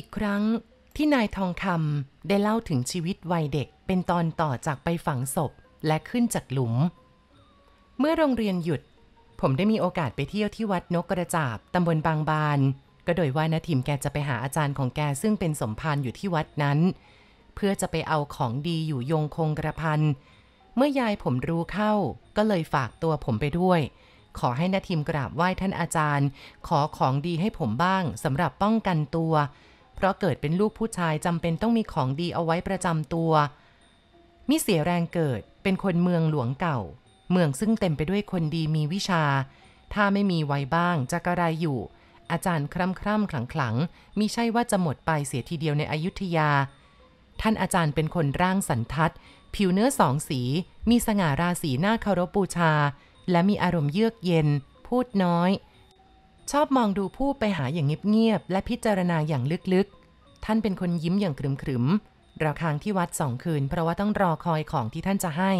อีกครั้งที่นายทองคำได้เล่าถึงชีวิตวัยเด็กเป็นตอนต่อจากไปฝังศพและขึ้นจากหลุมเมื่อโรงเรียนหยุด ผมได้มีโอกาสไปเที่ยวที่วัดนกกระจาบตำบลบางบาน ก็โดยว่านาทิมแกจะไปหาอาจารย์ของแกซึ่งเป็นสมภารอยู่ที่วัดนั้น เพื่อจะไปเอาของดีอยู่ยงคงกระพันเมื่อยายผมรู้เข้า ก็เลยฝากตัวผมไปด้วย ขอให้นาทิมกราบไหว้ท่านอาจารย์ ขอของดีให้ผมบ้างสำหรับป้องกันตัวเพราะเกิดเป็นลูกผู้ชายจำเป็นต้องมีของดีเอาไว้ประจำตัว มิเสียแรงเกิดเป็นคนเมืองหลวงเก่า เมืองซึ่งเต็มไปด้วยคนดีมีวิชา ถ้าไม่มีไว้บ้างจะกระไรอยู่ อาจารย์คร่ำคร่ำขลังขลังมิใช่ว่าจะหมดไปเสียทีเดียวในอยุธยา ท่านอาจารย์เป็นคนร่าง สันทัดผิวเนื้อสองสี มีสง่าราศีหน้าเคารพบูชา และมีอารมณ์เยือกเย็น พูดน้อยชอบมองดูผู้ไปหาอย่างเงียบ ๆ และพิจารณาอย่างลึก ๆ ท่านเป็นคนยิ้มอย่างขรึมๆเราค้างที่วัดสองคืน เพราะว่าต้องรอคอยของที่ท่านจะให้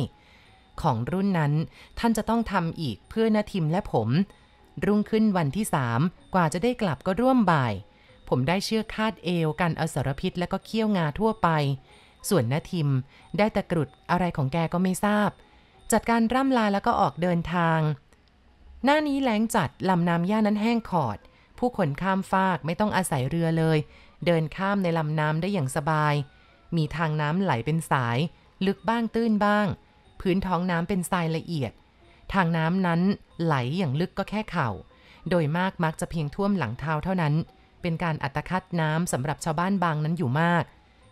ของรุ่นนั้นท่านจะต้องทำอีกเพื่อนาทิมและผม รุ่งขึ้นวันที่สามกว่าจะได้กลับก็ร่วมบ่าย ผมได้เชือกคาดเอวกันอสรพิษและก็เคี้ยวงาทั่วไป ส่วนนาทิมได้ตะกรุดอะไรของแกก็ไม่ทราบ จัดการร่ำลาแล้วก็ออกเดินทางหน้านี้แล้งจัด ลำน้ำย่านั้นแห้งขอด ผู้คนข้ามฟากไม่ต้องอาศัยเรือเลย เดินข้ามในลำน้ำได้อย่างสบาย มีทางน้ำไหลเป็นสาย ลึกบ้างตื้นบ้าง พื้นท้องน้ำเป็นทรายละเอียด ทางน้ำนั้นไหลอย่างลึกก็แค่เข่า โดยมากมักจะเพียงท่วมหลังเท้าเท่านั้น เป็นการอัตคัดน้ำสำหรับชาวบ้านบางนั้นอยู่มาก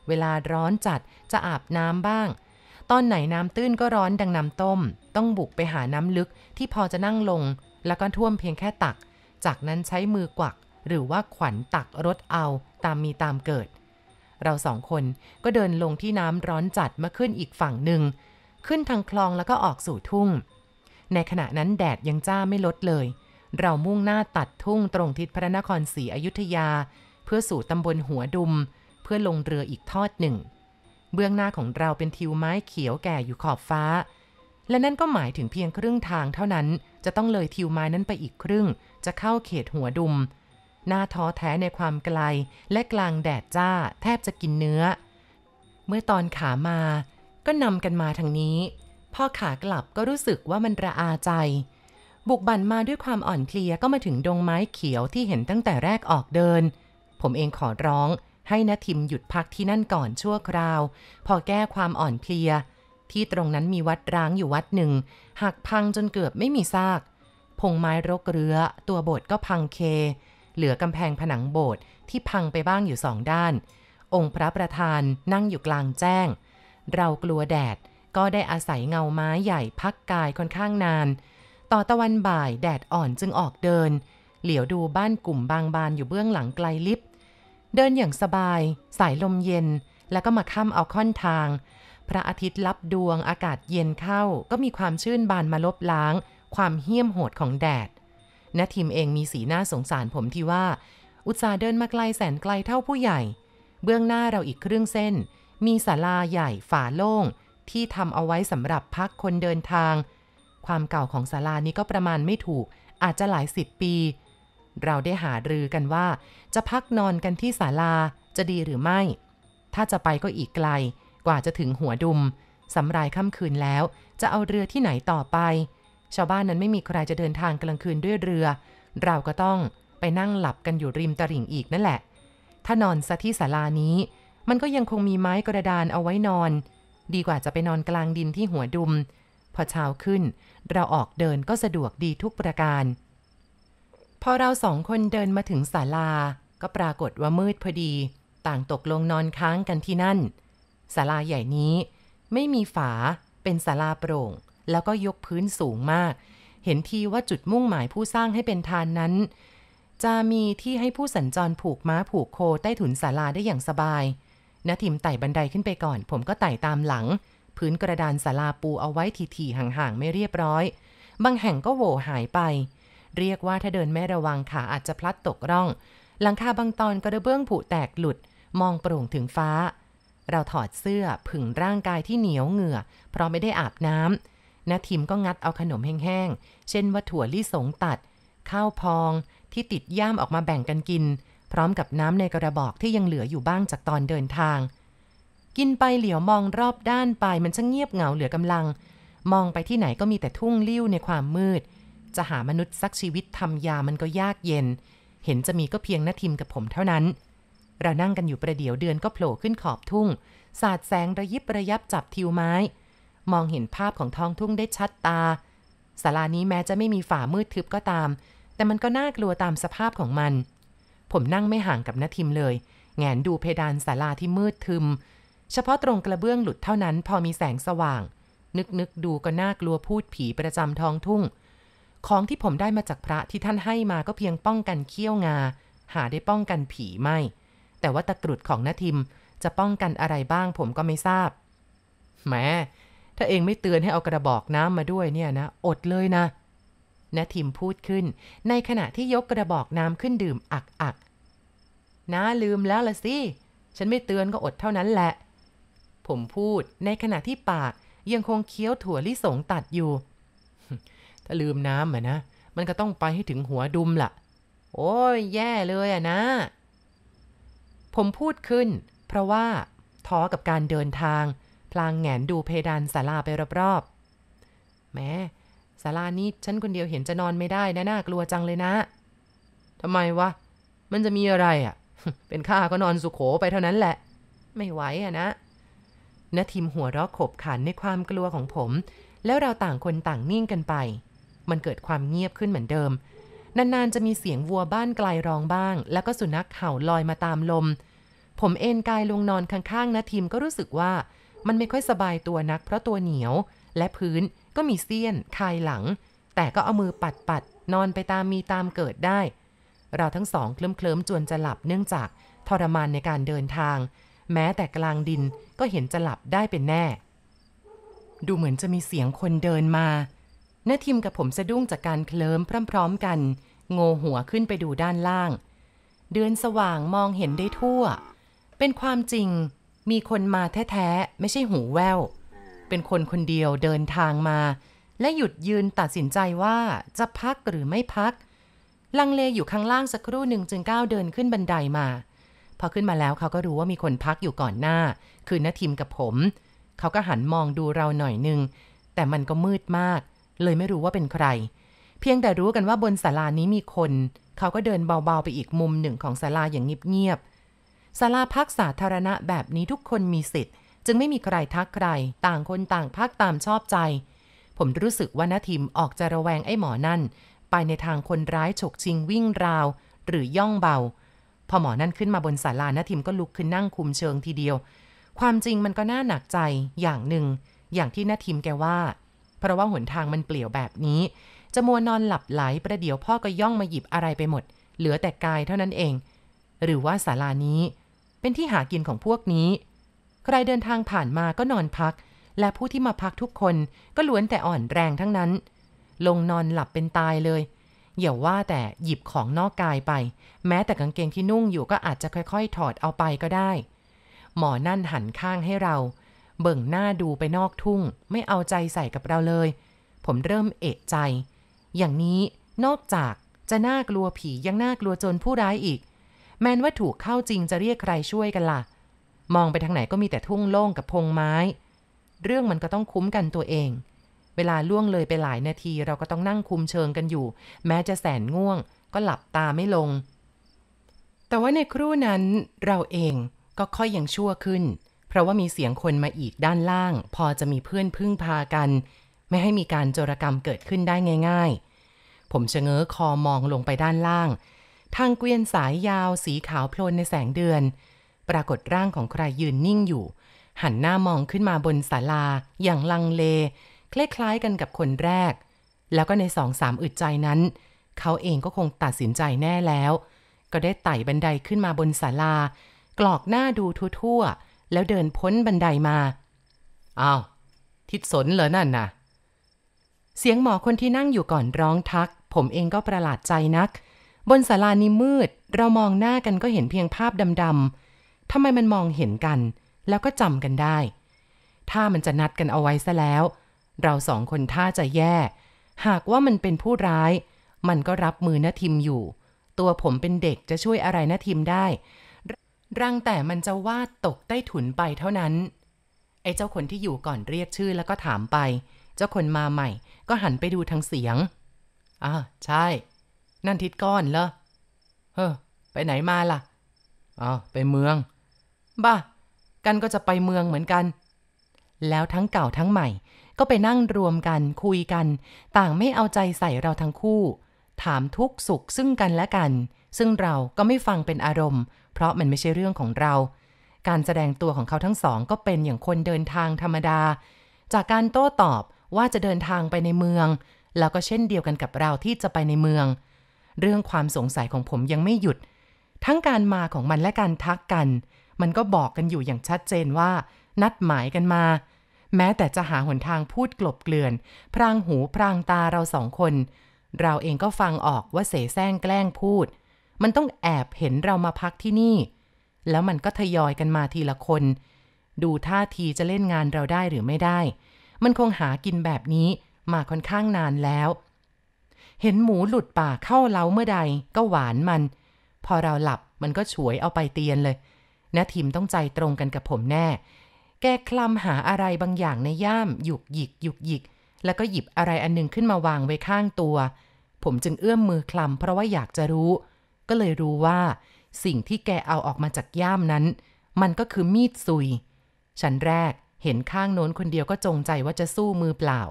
เวลาร้อนจัดจะอาบน้ำบ้างตอนไหน น้ำตื้นก็ร้อนดังน้ำต้ม ต้องบุกไปหาน้ำลึกที่พอจะนั่งลง แล้วก็ท่วมเพียงแค่ตัก จากนั้นใช้มือกวัก หรือว่าขวัญตักรถเอาตามมีตามเกิด เราสองคนก็เดินลงที่น้ำร้อนจัดมาขึ้นอีกฝั่งหนึ่ง ขึ้นทางคลองแล้วก็ออกสู่ทุ่ง ในขณะนั้นแดดยังจ้าไม่ลดเลย เรามุ่งหน้าตัดทุ่งตรงทิศพระนครศรีอยุธยา เพื่อสู่ตำบลหัวดุม เพื่อลงเรืออีกทอดหนึ่งเบื้องหน้าของเราเป็นทิวไม้เขียวแก่อยู่ขอบฟ้า และนั่นก็หมายถึงเพียงครึ่งทางเท่านั้น จะต้องเลยทิวไม้นั้นไปอีกครึ่ง จะเข้าเขตหัวดุม หน้าท้อแท้ในความไกล และกลางแดดจ้าแทบจะกินเนื้อ เมื่อตอนขามา ก็นำกันมาทางนี้พอขากลับก็รู้สึกว่ามันระอาใจ บุกบั่นมาด้วยความอ่อนเพลียก็มาถึงดงไม้เขียวที่เห็นตั้งแต่แรกออกเดิน ผมเองขอร้องให้นทิมหยุดพักที่นั่นก่อนชั่วคราว พอแก้ความอ่อนเพลีย ที่ตรงนั้นมีวัดร้างอยู่วัดหนึ่งหักพังจนเกือบไม่มีซากพงไม้รกเรือตัวโบสถ์ก็พังเค เหลือกำแพงผนังโบสถ์ที่พังไปบ้างอยู่สองด้าน องค์พระประธานนั่งอยู่กลางแจ้ง เรากลัวแดดก็ได้อาศัยเงาไม้ใหญ่พักกายค่อนข้างนาน ต่อตะวันบ่ายแดดอ่อนจึงออกเดิน เหลียวดูบ้านกลุ่มบางบานอยู่เบื้องหลังไกลลิบเดินอย่างสบาย สายลมเย็น แล้วก็มาค้ำเอาค่อนทาง พระอาทิตย์รับดวงอากาศเย็นเข้า ก็มีความชื่นบานมาลบล้าง ความเหี้ยมโหดของแดดณทิมเองมีสีหน้าสงสารผมที่ว่า อุตสาเดินมาไกลแสนไกลเท่าผู้ใหญ่ เบื้องหน้าเราอีกครึ่งเส้น มีศาลาใหญ่ฝาโล่งที่ทำเอาไว้สำหรับพักคนเดินทาง ความเก่าของศาลานี้ก็ประมาณไม่ถูก อาจจะหลายสิบปีเราได้หารือกันว่า จะพักนอนกันที่ศาลาจะดีหรือไม่ ถ้าจะไปก็อีกไกล กว่าจะถึงหัวดุมสำรายค่ำคืนแล้ว จะเอาเรือที่ไหนต่อไป ชาวบ้านนั้นไม่มีใครจะเดินทางกลางคืนด้วยเรือ เราก็ต้องไปนั่งหลับกันอยู่ริมตลิ่งอีกนั่นแหละถ้านอนซะที่ศาลานี้ มันก็ยังคงมีไม้กระดานเอาไว้นอน ดีกว่าจะไปนอนกลางดินที่หัวดุมพอเช้าขึ้น เราออกเดินก็สะดวกดีทุกประการพอเราสองคนเดินมาถึงศาลา ก็ปรากฏว่ามืดพอดี ต่างตกลงนอนค้างกันที่นั่น ศาลาใหญ่นี้ ไม่มีฝา เป็นศาลาโปร่ง แล้วก็ยกพื้นสูงมาก เห็นทีว่าจุดมุ่งหมายผู้สร้างให้เป็นทานนั้น จะมีที่ให้ผู้สัญจรผูกม้าผูกโคใต้ถุนศาลาได้อย่างสบายนาทิมไต่บันไดขึ้นไปก่อน ผมก็ไต่ตามหลัง พื้นกระดานศาลาปูเอาไว้ทีๆห่างๆไม่เรียบร้อย บางแห่งก็โหวหายไปเรียกว่าถ้าเดินไม่ระวังขาอาจจะพลัดตกร่อง หลังคาบางตอนกระเบื้องผุแตกหลุด มองโปร่งถึงฟ้า เราถอดเสื้อผึ่งร่างกายที่เหนียวเหงื่อเพราะไม่ได้อาบน้ำนาทิมก็งัดเอาขนมแห้งๆ เช่นว่าถั่วลิสงตัด ข้าวพองที่ติดย่ามออกมาแบ่งกันกิน พร้อมกับน้ำในกระบอกที่ยังเหลืออยู่บ้างจากตอนเดินทาง กินไปเหลียวมองรอบด้านไป มันช่างเงียบเหงาเหลือกำลัง มองไปที่ไหนก็มีแต่ทุ่งลิ้วในความมืดจะหามนุษย์สักชีวิตทำยามันก็ยากเย็น เห็นจะมีก็เพียงนาทิมกับผมเท่านั้น เรานั่งกันอยู่ประเดี๋ยวเดือนก็โผล่ขึ้นขอบทุ่ง สาดแสงระยิบระยับจับทิวไม้ มองเห็นภาพของท้องทุ่งได้ชัดตา ศาลานี้แม้จะไม่มีฝ่ามืดทึบก็ตาม แต่มันก็น่ากลัวตามสภาพของมัน ผมนั่งไม่ห่างกับนาทิมเลย แงนดูเพดานศาลาที่มืดทึม เฉพาะตรงกระเบื้องหลุดเท่านั้น พอมีแสงสว่าง นึกนึกดูก็น่ากลัวพูดผีประจำท้องทุ่งของที่ผมได้มาจากพระที่ท่านให้มาก็เพียงป้องกันเขี้ยวงา หาได้ป้องกันผีไม่แต่ว่าตะกรุดของนาทิมจะป้องกันอะไรบ้างผมก็ไม่ทราบแหมถ้าเองไม่เตือนให้เอากระบอกน้ำมาด้วยเนี่ยนะอดเลยนะนาทิมพูดขึ้น ในขณะที่ยกกระบอกน้ำขึ้นดื่มอักอักนะลืมแล้วละสิ ฉันไม่เตือนก็อดเท่านั้นแหละ ผมพูด ในขณะที่ปากยังคงเคี้ยวถั่วลิสงตัดอยู่ถ้าลืมน้ำอ่ะนะ มันก็ต้องไปให้ถึงหัวดุมละ่ะ โอ้ย แย่เลยอ่ะนะ ผมพูดขึ้น เพราะว่าท้อกับการเดินทาง พลางแงนดูเพดานศาลาไปรอบๆแม้ศาลานี้ฉันคนเดียวเห็นจะนอนไม่ได้นะน่ากลัวจังเลยนะ ทำไมวะ มันจะมีอะไรอะ่ะ เป็นข้าก็นอนสุขโขไปเท่านั้นแหละ ไม่ไหวอะนะนะทิมหัวเราะขบขันในความกลัวของผม แล้วเราต่างคนต่างนิ่งกันไปมันเกิดความเงียบขึ้นเหมือนเดิม นานๆจะมีเสียงวัวบ้านไกลร้องบ้าง แล้วก็สุนัขเห่าลอยมาตามลม ผมเอนกายลงนอนข้างๆนะทีมก็รู้สึกว่ามันไม่ค่อยสบายตัวนักเพราะตัวเหนียวและพื้นก็มีเสี้ยน คายหลัง แต่ก็เอามือปัดปัดนอนไปตามมีตามเกิดได้ เราทั้งสองเคลิ้มๆจวนจะหลับเนื่องจากทรมานในการเดินทาง แม้แต่กลางดินก็เห็นจะหลับได้เป็นแน่ ดูเหมือนจะมีเสียงคนเดินมาน้าทิมกับผมสะดุ้งจากการเคลิ้มพร้อม ๆกัน โงหัวขึ้นไปดูด้านล่าง เดือนสว่างมองเห็นได้ทั่ว เป็นความจริงมีคนมาแท้ ๆ ไม่ใช่หูแวว เป็นคนคนเดียวเดินทางมา และหยุดยืนตัดสินใจว่าจะพักหรือไม่พัก ลังเลอยู่ข้างล่างสักครู่หนึ่งจึงก้าวเดินขึ้นบันไดามา พอขึ้นมาแล้วเขาก็รู้ว่ามีคนพักอยู่ก่อนหน้า คือนาทิมกับผมเขาก็หันมองดูเราหน่อยนึงแต่มันก็มืดมากเลยไม่รู้ว่าเป็นใคร เพียงแต่รู้กันว่าบนศาลานี้มีคน เขาก็เดินเบาๆไปอีกมุมหนึ่งของศาลาอย่างเงียบๆ ศาลาพักสาธารณะแบบนี้ทุกคนมีสิทธิ์ จึงไม่มีใครทักใคร ต่างคนต่างพักตามชอบใจ ผมรู้สึกว่านาทิมออกจะระแวงไอ้หมอนั่น ไปในทางคนร้ายฉกชิงวิ่งราวหรือย่องเบา พอหมอนั่นขึ้นมาบนศาลานาทิมก็ลุกขึ้นนั่งคุมเชิงทีเดียว ความจริงมันก็น่าหนักใจอย่างหนึ่ง อย่างที่นาทิมแกว่าเพราะว่าหนทางมันเปลี่ยวแบบนี้จะมัวนอนหลับไหล ประเดี๋ยวพ่อก็ย่องมาหยิบอะไรไปหมด เหลือแต่กายเท่านั้นเอง หรือว่าศาลานี้ เป็นที่หากินของพวกนี้ ใครเดินทางผ่านมาก็นอนพัก และผู้ที่มาพักทุกคนก็ล้วนแต่อ่อนแรงทั้งนั้น ลงนอนหลับเป็นตายเลย อย่าว่าแต่หยิบของนอกกายไป แม้แต่กางเกงที่นุ่งอยู่ก็อาจจะค่อย ๆถอดเอาไปก็ได้ หมอนั่นหันข้างให้เราเบิ่งหน้าดูไปนอกทุ่งไม่เอาใจใส่กับเราเลย ผมเริ่มเอะใจ อย่างนี้นอกจากจะน่ากลัวผียังน่ากลัวจนผู้ร้ายอีก แม้นว่าถูกเข้าจริงจะเรียกใครช่วยกันละ่ะ มองไปทางไหนก็มีแต่ทุ่งโล่งกับพงไม้ เรื่องมันก็ต้องคุ้มกันตัวเอง เวลาล่วงเลยไปหลายนาทีเราก็ต้องนั่งคุมเชิงกันอยู่ แม้จะแสนง่วง ก็หลับตาไม่ลง แต่ว่าในครู่นั้นเราเองก็ค่อยยังชั่วขึ้นเพราะว่ามีเสียงคนมาอีกด้านล่าง พอจะมีเพื่อนพึ่งพากัน ไม่ให้มีการโจรกรรมเกิดขึ้นได้ง่ายๆ ผมชะเง้อคอมองลงไปด้านล่าง ทางเกวียนสายยาวสีขาวโพลนในแสงเดือน ปรากฏร่างของใครยืนนิ่งอยู่ หันหน้ามองขึ้นมาบนศาลา อย่างลังเล คล้ายๆกันกับคนแรก แล้วก็ในสองสามอึดใจนั้น เขาเองก็คงตัดสินใจแน่แล้ว ก็ได้ไต่บันไดขึ้นมาบนศาลากรอกหน้าดูทั่วแล้วเดินพ้นบันไดามา อ้าว ทิดสนเหรอนั่นน่ะ เสียงหมอคนที่นั่งอยู่ก่อนร้องทัก ผมเองก็ประหลาดใจนัก บนศาลานี้มืด เรามองหน้ากันก็เห็นเพียงภาพดำ ๆ ทำไมมันมองเห็นกัน แล้วก็จำกันได้ ถ้ามันจะนัดกันเอาไว้ซะแล้ว เราสองคนท่าจะแย่ หากว่ามันเป็นผู้ร้าย มันก็รับมือนาทิมอยู่ ตัวผมเป็นเด็กจะช่วยอะไรนาทิมได้รังแต่มันจะวาดตกใต้ถุนไปเท่านั้น ไอ้เจ้าคนที่อยู่ก่อนเรียกชื่อแล้วก็ถามไป เจ้าคนมาใหม่ก็หันไปดูทางเสียงอ่าใช่ นั่นทิดก้อนเหรอ เฮ้อ ไปไหนมาล่ะอ๋อไปเมือง บ้ากันก็จะไปเมืองเหมือนกัน แล้วทั้งเก่าทั้งใหม่ ก็ไปนั่งรวมกันคุยกัน ต่างไม่เอาใจใส่เราทั้งคู่ ถามทุกสุขซึ่งกันและกัน ซึ่งเราก็ไม่ฟังเป็นอารมณ์เพราะมันไม่ใช่เรื่องของเรา การแสดงตัวของเขาทั้งสองก็เป็นอย่างคนเดินทางธรรมดา จากการโต้ตอบว่าจะเดินทางไปในเมืองแล้วก็เช่นเดียวกันกับเราที่จะไปในเมือง เรื่องความสงสัยของผมยังไม่หยุด ทั้งการมาของมันและการทักกัน มันก็บอกกันอยู่อย่างชัดเจนว่า นัดหมายกันมา แม้แต่จะหาหนทางพูดกลบเกลื่อน พรางหูพรางตาเราสองคน เราเองก็ฟังออกว่าเสแสร้งแกล้งพูดมันต้องแอบเห็นเรามาพักที่นี่ แล้วมันก็ทยอยกันมาทีละคน ดูท่าทีจะเล่นงานเราได้หรือไม่ได้ มันคงหากินแบบนี้มาค่อนข้างนานแล้ว เห็นหมูหลุดป่าเข้าเล้าเมื่อใด ก็หวานมัน พอเราหลับมันก็ฉวยเอาไปเตียนเลยนะทิมต้องใจตรงกันกับผมแน่ แกคลำหาอะไรบางอย่างในย่ามหยุกหยิกหยุกหยิก แล้วก็หยิบอะไรอันนึงขึ้นมาวางไว้ข้างตัว ผมจึงเอื้อมมือคลำเพราะว่าอยากจะรู้ก็เลยรู้ว่าสิ่งที่แกเอาออกมาจากย่ามนั้น มันก็คือมีดซุยชั้นแรกเห็นข้างโน้นคนเดียวก็จงใจว่าจะสู้มือเปล่า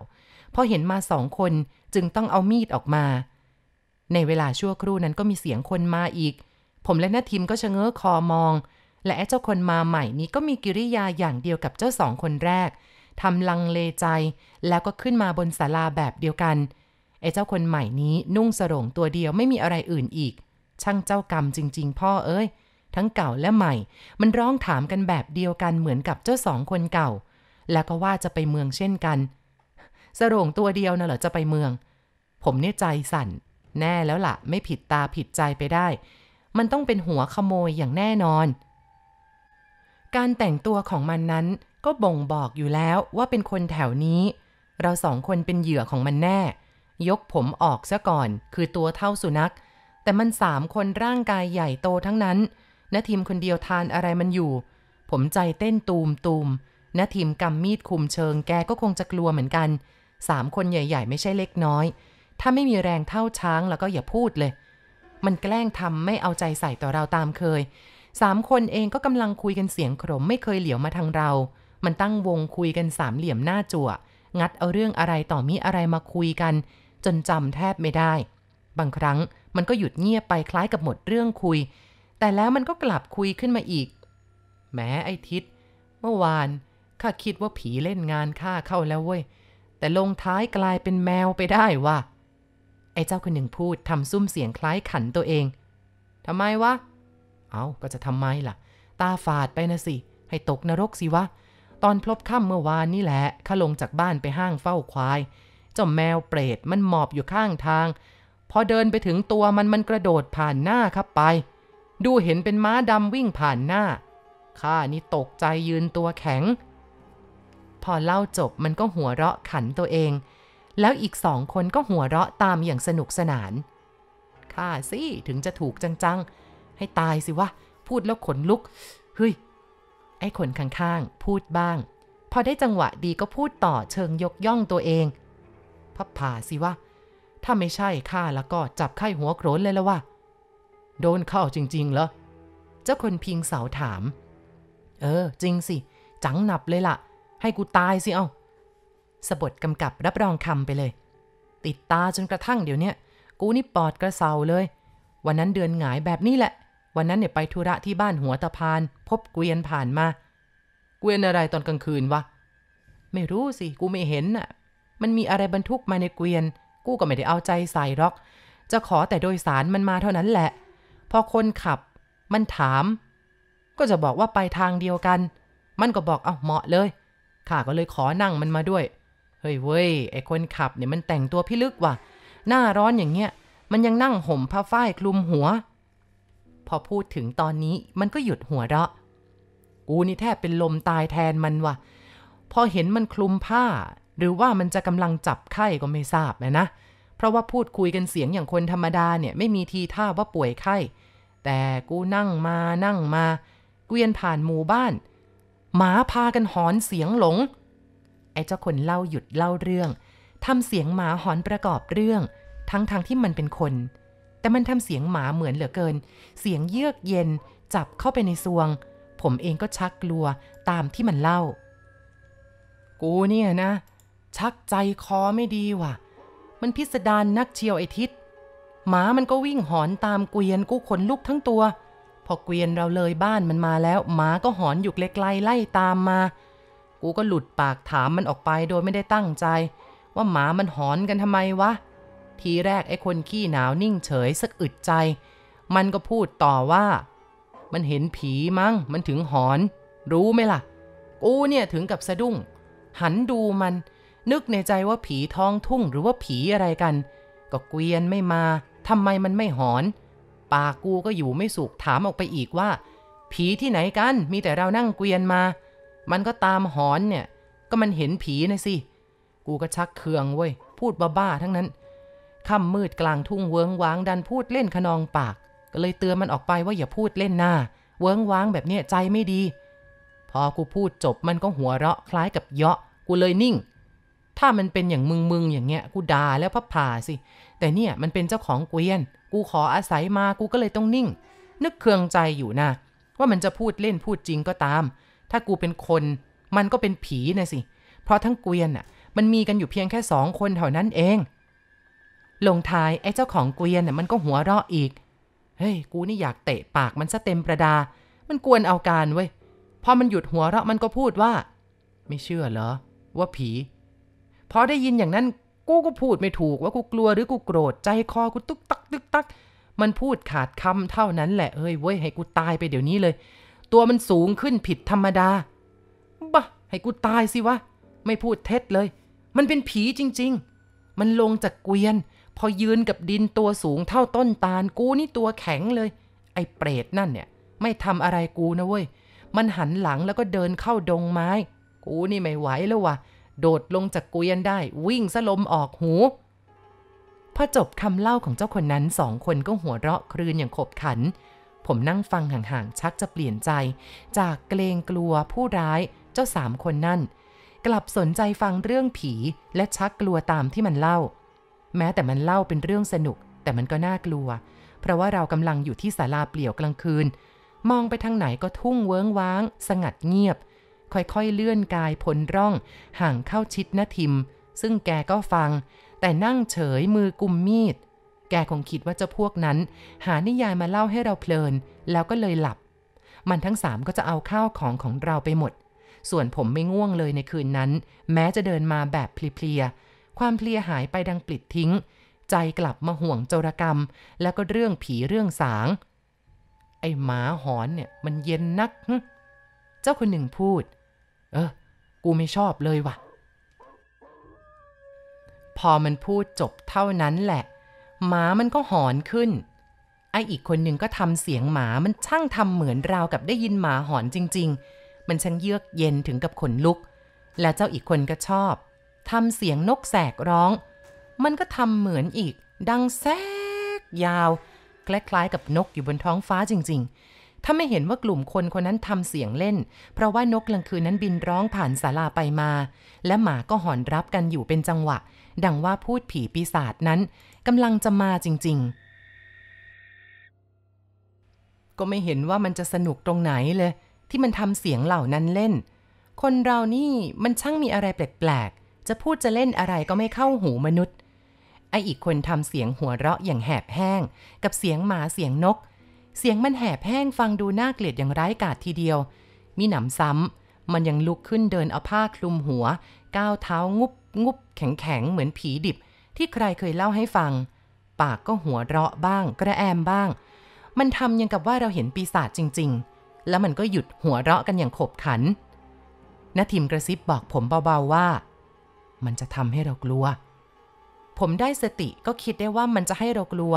พอเห็นมาสองคนจึงต้องเอามีดออกมา ในเวลาชั่วครู่นั้นก็มีเสียงคนมาอีก ผมและน้าทิมก็ชะเง้อคอมอง และเจ้าคนมาใหม่นี้ก็มีกิริยาอย่างเดียวกับเจ้าสองคนแรก ทำลังเลใจแล้วก็ขึ้นมาบนศาลาแบบเดียวกันไอ้เจ้าคนใหม่นี้นุ่งสรงตัวเดียวไม่มีอะไรอื่นอีกช่างเจ้ากรรมจริงๆพ่อเอ้ย ทั้งเก่าและใหม่ มันร้องถามกันแบบเดียวกันเหมือนกับเจ้าสองคนเก่า แล้วก็ว่าจะไปเมืองเช่นกัน สรงตัวเดียวนะเหรอ จะไปเมือง ผมเนี่ยใจสั่น แน่แล้วละ่ะ ไม่ผิดตาผิดใจไปได้ มันต้องเป็นหัวขโมยอย่างแน่นอน การแต่งตัวของมันนั้น ก็บ่งบอกอยู่แล้วว่าเป็นคนแถวนี้ เราสองคนเป็นเหยื่อของมันแน่ ยกผมออกซะก่อน คือตัวเท่าสุนัขแต่มันสามคนร่างกายใหญ่โตทั้งนั้นนาทีมคนเดียวทานอะไรมันอยู่ ผมใจเต้นตูมตูมนาทีมกำมีดคุมเชิง แกก็คงจะกลัวเหมือนกัน สามคนใหญ่ๆ ไม่ใช่เล็กน้อย ถ้าไม่มีแรงเท่าช้างแล้วก็อย่าพูดเลย มันแกล้งทำไม่เอาใจใส่ต่อเราตามเคย สามคนเองก็กำลังคุยกันเสียงโขมไม่เคยเหลียวมาทางเรา มันตั้งวงคุยกันสามเหลี่ยมหน้าจั่ว งัดเอาเรื่องอะไรต่อมีอะไรมาคุยกัน จนจำแทบไม่ได้บางครั้งมันก็หยุดเงียบไปคล้ายกับหมดเรื่องคุย แต่แล้วมันก็กลับคุยขึ้นมาอีก แม้ไอ้ทิศเมื่อวานข้าคิดว่าผีเล่นงานข้าเข้าแล้วเว้ย แต่ลงท้ายกลายเป็นแมวไปได้วะ ไอ้เจ้าคนหนึ่งพูด ทำซุ้มเสียงคล้ายขันตัวเอง ทำไมวะ เอาก็จะทำไมล่ะ ตาฝาดไปนะสิ ให้ตกนรกสิวะ ตอนพลบค่ำเมื่อวานนี่แหละข้าลงจากบ้านไปห้างเฝ้าควายเจ้าแมวเปรตมันหมอบอยู่ข้างทางพอเดินไปถึงตัวมันมันกระโดดผ่านหน้าครับไป ดูเห็นเป็นม้าดำวิ่งผ่านหน้าข้านี่ตกใจยืนตัวแข็ง พอเล่าจบมันก็หัวเราะขันตัวเอง แล้วอีกสองคนก็หัวเราะตามอย่างสนุกสนานข้าสิ ถึงจะถูกจัง ๆ ให้ตายสิวะพูดแล้วขนลุก เฮ้ย ไอ้คนข้าง ๆ พูดบ้าง พอได้จังหวะดีก็พูดต่อเชิงยกย่องตัวเองพับผ่าสิวะถ้าไม่ใช่ข้าแล้วก็จับไข้หัวโขนเลยละว่าโดนเข้าจริงๆ เหรอ เจ้าคนพิงเสาถาม เออ จริงสิ จังหนับเลยละ่ะ ให้กูตายสิเอาสบทกำกับรับรองคำไปเลย ติดตาจนกระทั่งเดี๋ยวนี้กูนี่ปอดกระเซาเลย วันนั้นเดือนหงายแบบนี้แหละ วันนั้นเนี่ยไปธุระที่บ้านหัวตะพาน พบเกวียนผ่านมาเกวียนอะไรตอนกลางคืนวะไม่รู้สิกูไม่เห็นน่ะมันมีอะไรบรรทุกมาในเกวียนกูก็ไม่ได้เอาใจใส่หรอก จะขอแต่โดยสารมันมาเท่านั้นแหละ พอคนขับมันถาม ก็จะบอกว่าไปทางเดียวกัน มันก็บอกเอาเหมาะเลย ข้าก็เลยขอนั่งมันมาด้วย เฮ้ยเว้ยไอ้คนขับ เนี่ยมันแต่งตัวพิลึกว่ะ หน้าร้อนอย่างเงี้ย มันยังนั่งห่มผ้าฝ้ายคลุมหัว พอพูดถึงตอนนี้มันก็หยุดหัวเราะกูนี่แทบเป็นลมตายแทนมันว่ะ พอเห็นมันคลุมผ้าหรือว่ามันจะกำลังจับไข้ก็ไม่ทราบนะนะ เพราะว่าพูดคุยกันเสียงอย่างคนธรรมดาเนี่ยไม่มีทีท่าว่าป่วยไข้ แต่กูนั่งมานั่งมา เกวียนผ่านหมู่บ้าน หมาพากันหอนเสียงหลง ไอ้เจ้าคนเล่าหยุดเล่าเรื่องทำเสียงหมาหอนประกอบเรื่อง ทั้งทางที่มันเป็นคน แต่มันทำเสียงหมาเหมือนเหลือเกิน เสียงเยือกเย็น จับเข้าไปในซวง ผมเองก็ชักกลัวตามที่มันเล่า กูเนี่ยนะชักใจคอไม่ดีว่ะ มันพิสดารนนักเชียวไอทิศหมามันก็วิ่งหอนตามเกวียนกูขนลุกทั้งตัว พอเกวียนเราเลยบ้านมันมาแล้วหมาก็หอนอยู่ไกลๆไล่ตามมา กูก็หลุดปากถามมันออกไปโดยไม่ได้ตั้งใจ ว่าหมามันหอนกันทำไมวะทีแรกไอ้คนขี้หนาวนิ่งเฉยสักอึดใจ มันก็พูดต่อว่า มันเห็นผีมั้งมันถึงหอน รู้ไหมล่ะ กูเนี่ยถึงกับสะดุ้ง หันดูมันนึกในใจว่าผีท้องทุ่งหรือว่าผีอะไรกัน ก็เกวียนไม่มาทำไมมันไม่หอน ปากกูก็อยู่ไม่สุขถามออกไปอีกว่า ผีที่ไหนกัน มีแต่เรานั่งเกวียนมา มันก็ตามหอนเนี่ย ก็มันเห็นผีนะสิ กูก็ชักเคืองเว้ย พูดบ้าๆทั้งนั้นค่ำมืดกลางทุ่งเวิ้งว้างดันพูดเล่นขนองปาก ก็เลยเตือนมันออกไปว่าอย่าพูดเล่นหน้า เวิ้งว้างแบบเนี้ยใจไม่ดี พอกูพูดจบมันก็หัวเราะคล้ายกับเยาะ กูเลยนิ่งถ้ามันเป็นอย่างมึงมึงอย่างเงี้ย กูด่าแล้วพับผ่าสิ แต่เนี่ยมันเป็นเจ้าของเกวียน กูขออาศัยมา กูก็เลยต้องนิ่ง นึกเคืองใจอยู่นะ ว่ามันจะพูดเล่นพูดจริงก็ตาม ถ้ากูเป็นคนมันก็เป็นผีนะสิ เพราะทั้งเกวียนะ่ะมันมีกันอยู่เพียงแค่สองคนเท่านั้นเอง ลงท้ายไอ้เจ้าของเกวียนะ่ะมันก็หัวเราะอีก เฮ้ยกูนี่อยากเตะปากมันซะเต็มประดา มันกวนเอาการเว้ย พอมันหยุดหัวเราะมันก็พูดว่า ไม่เชื่อเหรอ ว่าผีพอได้ยินอย่างนั้นกูก็พูดไม่ถูกว่ากูกลัวหรือกูโกรธใจคอกูตุกตักตุกตัก มันพูดขาดคำเท่านั้นแหละเอ้ยเว้ย ให้กูตายไปเดี๋ยวนี้เลย ตัวมันสูงขึ้นผิดธรรมดาบ้าให้กูตายสิวะ ไม่พูดเท็จเลย มันเป็นผีจริง ๆ มันลงจากเกวียน พอยืนกับดินตัวสูงเท่าต้นตาลกูนี่ตัวแข็งเลยไอ้เปรตนั่นเนี่ย ไม่ทำอะไรกูนะเว้ยมันหันหลังแล้วก็เดินเข้าดงไม้ กูนี่ไม่ไหวแล้ววะ่ะโดดลงจากเกวียนได้วิ่งสลมออกหูพอจบคำเล่าของเจ้าคนนั้นสองคนก็หัวเราะครืนอย่างขบขัน ผมนั่งฟังห่างๆชักจะเปลี่ยนใจ จากเกรงกลัวผู้ร้ายเจ้าสามคนนั่นกลับสนใจฟังเรื่องผีและชักกลัวตามที่มันเล่า แม้แต่มันเล่าเป็นเรื่องสนุกแต่มันก็น่ากลัว เพราะว่าเรากำลังอยู่ที่ศาลาเปลี่ยวกลางคืน มองไปทางไหนก็ทุ่งเวิ้งว้าง สงัดเงียบค่อยๆ เลื่อนกายผลร่อง ห่างเข้าชิดนทิม ซึ่งแกก็ฟัง แต่นั่งเฉยมือกุมมีด แกคงคิดว่าเจ้าพวกนั้น หานิยายมาเล่าให้เราเพลิน แล้วก็เลยหลับ มันทั้งสามก็จะเอาข้าวของของเราไปหมด ส่วนผมไม่ง่วงเลยในคืนนั้น แม้จะเดินมาแบบเพลียๆความเพลียหายไปดังปลิดทิ้ง ใจกลับมาห่วงโจรกรรม แล้วก็เรื่องผีเรื่องสาง ไอ้หมาหอนเนี่ยมันเย็นนักเจ้าคนหนึ่งพูดเออ กูไม่ชอบเลยว่ะ พอมันพูดจบเท่านั้นแหละ หมามันก็หอนขึ้น ไออีกคนหนึ่งก็ทำเสียงหมามันช่างทำเหมือนราวกับได้ยินหมาหอนจริงๆ มันช่างเยือกเย็นถึงกับขนลุก และเจ้าอีกคนก็ชอบทำเสียงนกแสกร้อง มันก็ทำเหมือนอีกดังแซกยาวคล้ายๆกับนกอยู่บนท้องฟ้าจริงๆถ้าไม่เห็นว่ากลุ่มคนคนนั้นทำเสียงเล่น เพราะว่านกกลางคืนนั้นบินร้องผ่านศาลาไปมา และหมาก็หอนรับกันอยู่เป็นจังหวะ ดังว่าพูดผีปีศาจนั้นกำลังจะมาจริง ๆ ก็ไม่เห็นว่ามันจะสนุกตรงไหนเลยที่มันทำเสียงเหล่านั้นเล่น คนเรานี่มันช่างมีอะไรแปลกๆ จะพูดจะเล่นอะไรก็ไม่เข้าหูมนุษย์ ไออีกคนทำเสียงหัวเราะอย่างแหบแห้ง กับเสียงหมาเสียงนกเสียงมันแหบแห้งฟังดูน่าเกลียดอย่างร้ายกาจทีเดียว มีหนำซ้ำ มันยังลุกขึ้นเดินเอาผ้าคลุมหัว ก้าวเท้างุบงุบแข็งแข็งเหมือนผีดิบที่ใครเคยเล่าให้ฟัง ปากก็หัวเราะบ้าง กระแอมบ้าง มันทำยังกับว่าเราเห็นปีศาจจริงๆ แล้วมันก็หยุดหัวเราะกันอย่างขบขันนาทิมกระซิบบอกผมเบาๆว่า มันจะทำให้เรากลัวผมได้สติก็คิดได้ว่ามันจะให้เรากลัว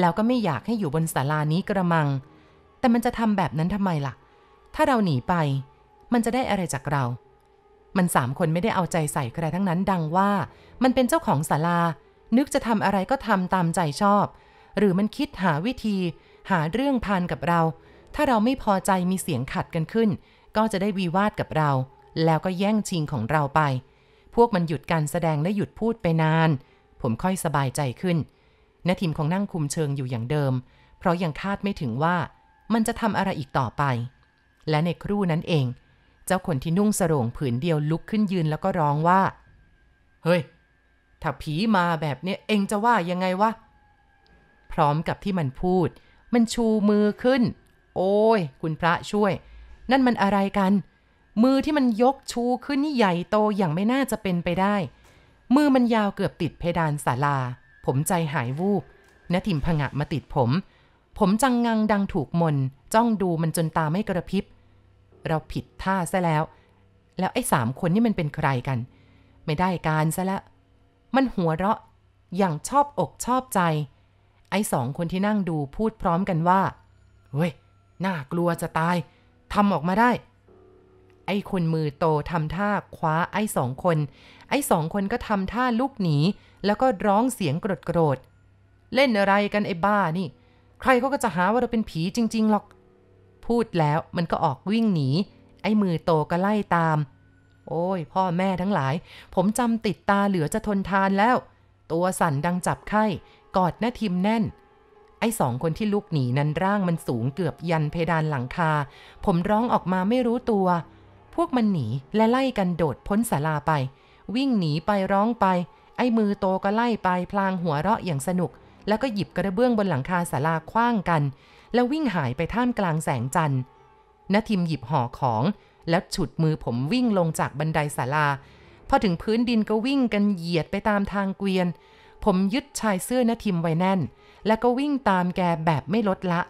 แล้วก็ไม่อยากให้อยู่บนศาลานี้กระมัง แต่มันจะทำแบบนั้นทำไมล่ะ ถ้าเราหนีไป มันจะได้อะไรจากเรา มันสามคนไม่ได้เอาใจใส่ใครทั้งนั้น ดังว่า มันเป็นเจ้าของศาลา นึกจะทำอะไรก็ทำตามใจชอบ หรือมันคิดหาวิธี หาเรื่องพานกับเรา ถ้าเราไม่พอใจมีเสียงขัดกันขึ้น ก็จะได้วีวาดกับเรา แล้วก็แย่งชิงของเราไป พวกมันหยุดการแสดงและหยุดพูดไปนานผมค่อยสบายใจขึ้นนทิมคงนั่งคุมเชิงอยู่อย่างเดิม เพราะยังคาดไม่ถึงว่ามันจะทำอะไรอีกต่อไป และในครู่นั้นเอง เจ้าคนที่นุ่งสรง ผืนเดียวลุกขึ้นยืนแล้วก็ร้องว่า เฮ้ยถ้าผีมาแบบเนี้ยเองจะว่ายังไงวะพร้อมกับที่มันพูด มันชูมือขึ้น โอ้ยคุณพระช่วย นั่นมันอะไรกัน มือที่มันยกชูขึ้นนี่ใหญ่โตอย่างไม่น่าจะเป็นไปได้มือมันยาวเกือบติดเพดานศาลา ผมใจหายวูบนทิมผงะมาติดผม ผมจังงังดังถูกมน จ้องดูมันจนตาไม่กระพริบ เราผิดท่าซะแล้ว แล้วไอ้สามคนนี่มันเป็นใครกัน ไม่ได้การซะละ มันหัวเราะอย่างชอบอกชอบใจ ไอ้สองคนที่นั่งดูพูดพร้อมกันว่าเฮ้ยน่ากลัวจะตายทำออกมาได้ไอ้คนมือโตทำท่าคว้าไอ้สองคน ไอ้สองคนก็ทำท่าลุกหนี แล้วก็ร้องเสียงโกรธ เล่นอะไรกันไอ้บ้านี่ ใครเขาก็จะหาว่าเราเป็นผีจริงๆหรอก พูดแล้วมันก็ออกวิ่งหนีไอ้มือโตก็ไล่ตาม โอ้ยพ่อแม่ทั้งหลาย ผมจำติดตาเหลือจะทนทานแล้ว ตัวสั่นดังจับไข้ กอดหน้าทิมแน่น ไอ้สองคนที่ลุกหนีนั้นร่างมันสูงเกือบยันเพดานหลังคา ผมร้องออกมาไม่รู้ตัวพวกมันหนีและไล่กันโดดพ้นศาลาไป วิ่งหนีไปร้องไป ไอ้มือโตก็ไล่ไปพลางหัวเราะอย่างสนุก แล้วก็หยิบกระเบื้องบนหลังคาศาลาคว้างกัน แล้ววิ่งหายไปท่ามกลางแสงจันทร์นทิมหยิบห่อของ แล้วฉุดมือผมวิ่งลงจากบันไดศาลาพอถึงพื้นดินก็วิ่งกันเหยียดไปตามทางเกวียน ผมยึดชายเสื้อนทิมไว้แน่น แล้วก็วิ่งตามแกแบบไม่ลดละ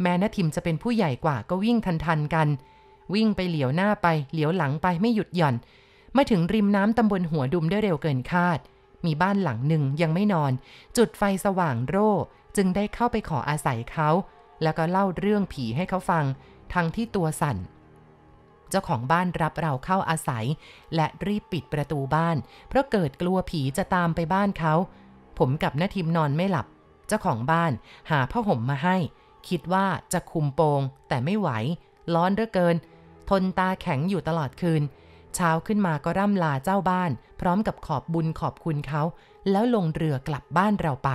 แม้นทิมจะเป็นผู้ใหญ่กว่าก็วิ่งทันทันกันวิ่งไปเหลียวหน้าไปเหลียวหลังไปไม่หยุดหย่อนมาถึงริมน้ำตำบลหัวดุมได้เร็วเกินคาด มีบ้านหลังหนึ่งยังไม่นอน จุดไฟสว่างโร่จึงได้เข้าไปขออาศัยเขา แล้วก็เล่าเรื่องผีให้เขาฟัง ทั้งที่ตัวสั่น เจ้าของบ้านรับเราเข้าอาศัย และรีบปิดประตูบ้าน เพราะเกิดกลัวผีจะตามไปบ้านเขาผมกับนาทิมนอนไม่หลับ เจ้าของบ้านหาผ้าห่มมาให้ คิดว่าจะคุมโปงแต่ไม่ไหว ร้อนเหลือเกินทนตาแข็งอยู่ตลอดคืน เช้าขึ้นมาก็ร่ำลาเจ้าบ้าน พร้อมกับขอบบุญขอบคุณเขา แล้วลงเรือกลับบ้านเราไป